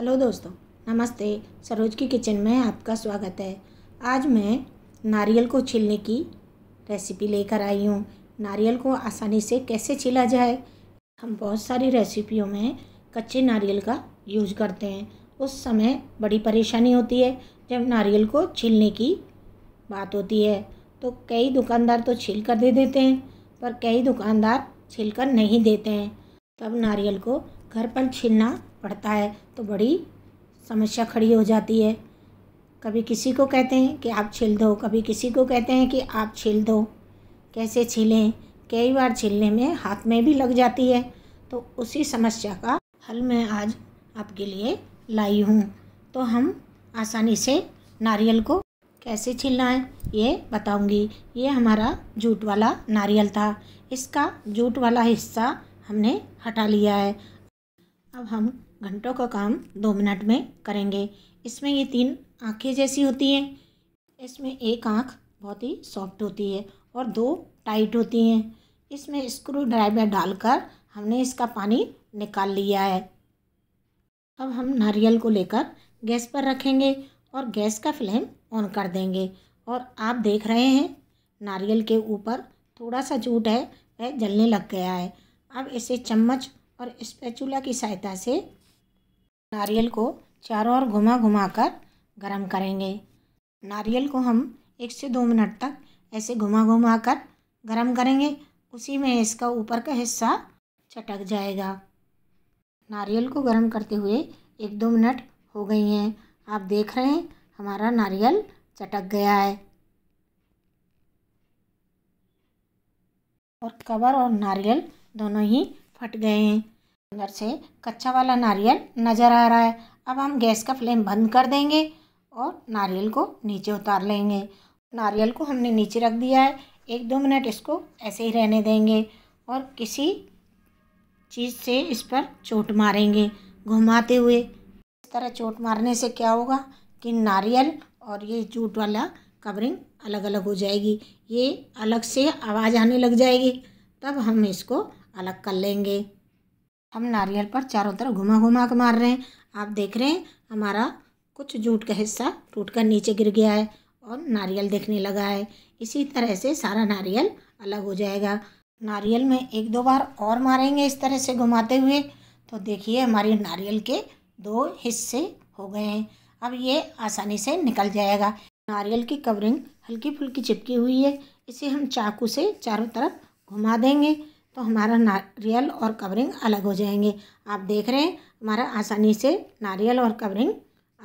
hello दोस्तों नमस्ते सरोज की किचन में आपका स्वागत है आज मैं नारियल को छीलने की रेसिपी लेकर आई हूँ नारियल को आसानी से कैसे छीला जाए हम बहुत सारी रेसिपियों में कच्चे नारियल का यूज करते हैं उस समय बड़ी परेशानी होती है जब नारियल को छीलने की बात होती है तो कई दुकानदार तो छील कर दे देते हैं पर कई दुकानदार छील कर नहीं देते हैं तब नारियल को घर पर छीलना पड़ता है तो बड़ी समस्या खड़ी हो जाती है कभी किसी को कहते हैं कि आप छील दो कभी किसी को कहते हैं कि आप छील दो कैसे छीलें कई बार छीलने में हाथ में भी लग जाती है तो उसी समस्या का हल मैं आज आपके लिए लाई हूँ तो हम आसानी से नारियल को कैसे छीलना है ये बताऊंगी ये हमारा जूट वाला नारियल था इसका जूट वाला हिस्सा हमने हटा लिया है अब हम घंटों का काम दो मिनट में करेंगे इसमें ये तीन आँखें जैसी होती हैं इसमें एक आँख बहुत ही सॉफ्ट होती है और दो टाइट होती हैं इसमें स्क्रू ड्राइवर डालकर हमने इसका पानी निकाल लिया है अब हम नारियल को लेकर गैस पर रखेंगे और गैस का फ्लेम ऑन कर देंगे और आप देख रहे हैं नारियल के ऊपर थोड़ा सा जूट है वह जलने लग गया है अब इसे चम्मच और स्पैचुला की सहायता से नारियल को चारों ओर घुमा घुमा कर गर्म करेंगे नारियल को हम एक से दो मिनट तक ऐसे घुमा घुमा कर गर्म करेंगे उसी में इसका ऊपर का हिस्सा चटक जाएगा नारियल को गर्म करते हुए एक दो मिनट हो गई हैं आप देख रहे हैं हमारा नारियल चटक गया है और कवर और नारियल दोनों ही फट गए हैं अंदर से कच्चा वाला नारियल नज़र आ रहा है अब हम गैस का फ्लेम बंद कर देंगे और नारियल को नीचे उतार लेंगे नारियल को हमने नीचे रख दिया है एक दो मिनट इसको ऐसे ही रहने देंगे और किसी चीज़ से इस पर चोट मारेंगे घुमाते हुए इस तरह चोट मारने से क्या होगा कि नारियल और ये जूट वाला कवरिंग अलग अलग हो जाएगी ये अलग से आवाज़ आने लग जाएगी तब हम इसको अलग कर लेंगे हम नारियल पर चारों तरफ घुमा घुमा के मार रहे हैं आप देख रहे हैं हमारा कुछ जूट का हिस्सा टूट कर नीचे गिर गया है और नारियल देखने लगा है इसी तरह से सारा नारियल अलग हो जाएगा नारियल में एक दो बार और मारेंगे इस तरह से घुमाते हुए तो देखिए हमारे नारियल के दो हिस्से हो गए हैं अब ये आसानी से निकल जाएगा नारियल की कवरिंग हल्की फुल्की चिपकी हुई है इसे हम चाकू से चारों तरफ घुमा देंगे तो हमारा नारियल और कवरिंग अलग हो जाएंगे आप देख रहे हैं हमारा आसानी से नारियल और कवरिंग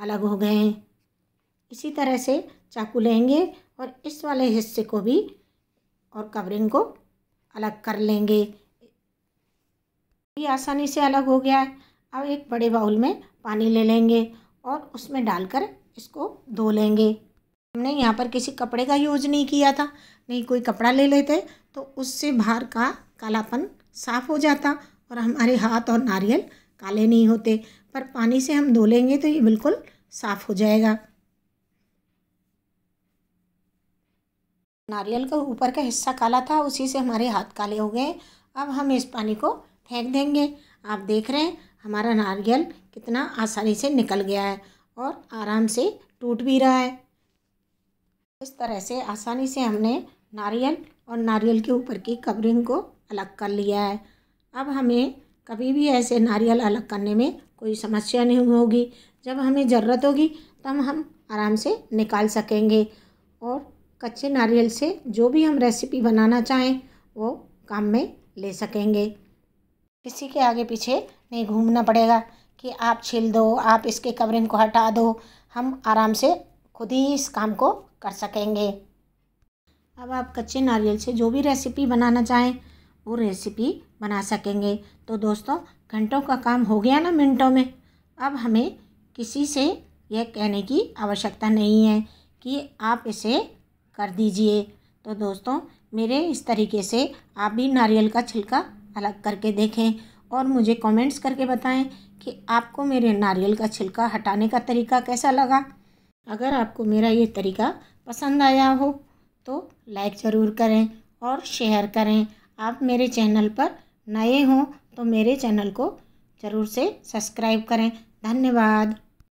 अलग हो गए हैं इसी तरह से चाकू लेंगे और इस वाले हिस्से को भी और कवरिंग को अलग कर लेंगे ये आसानी से अलग हो गया है अब एक बड़े बाउल में पानी ले लेंगे और उसमें डालकर इसको धो लेंगे हमने यहाँ पर किसी कपड़े का यूज नहीं किया था नहीं कोई कपड़ा ले लेते तो उससे बाहर का कालापन साफ हो जाता और हमारे हाथ और नारियल काले नहीं होते पर पानी से हम धो लेंगे तो ये बिल्कुल साफ़ हो जाएगा नारियल का ऊपर का हिस्सा काला था उसी से हमारे हाथ काले हो गए अब हम इस पानी को फेंक देंगे आप देख रहे हैं हमारा नारियल कितना आसानी से निकल गया है और आराम से टूट भी रहा है इस तरह से आसानी से हमने नारियल और नारियल के ऊपर की कवरिंग को अलग कर लिया है अब हमें कभी भी ऐसे नारियल अलग करने में कोई समस्या नहीं होगी जब हमें ज़रूरत होगी तब हम आराम से निकाल सकेंगे और कच्चे नारियल से जो भी हम रेसिपी बनाना चाहें वो काम में ले सकेंगे किसी के आगे पीछे नहीं घूमना पड़ेगा कि आप छिल दो आप इसके कवरिंग को हटा दो हम आराम से खुद ही इस काम को कर सकेंगे अब आप कच्चे नारियल से जो भी रेसिपी बनाना चाहें वो रेसिपी बना सकेंगे तो दोस्तों घंटों का काम हो गया ना मिनटों में अब हमें किसी से यह कहने की आवश्यकता नहीं है कि आप इसे कर दीजिए तो दोस्तों मेरे इस तरीके से आप भी नारियल का छिलका अलग करके देखें और मुझे कमेंट्स करके बताएं कि आपको मेरे नारियल का छिलका हटाने का तरीका कैसा लगा अगर आपको मेरा ये तरीका पसंद आया हो तो लाइक ज़रूर करें और शेयर करें आप मेरे चैनल पर नए हों तो मेरे चैनल को ज़रूर से सब्सक्राइब करें धन्यवाद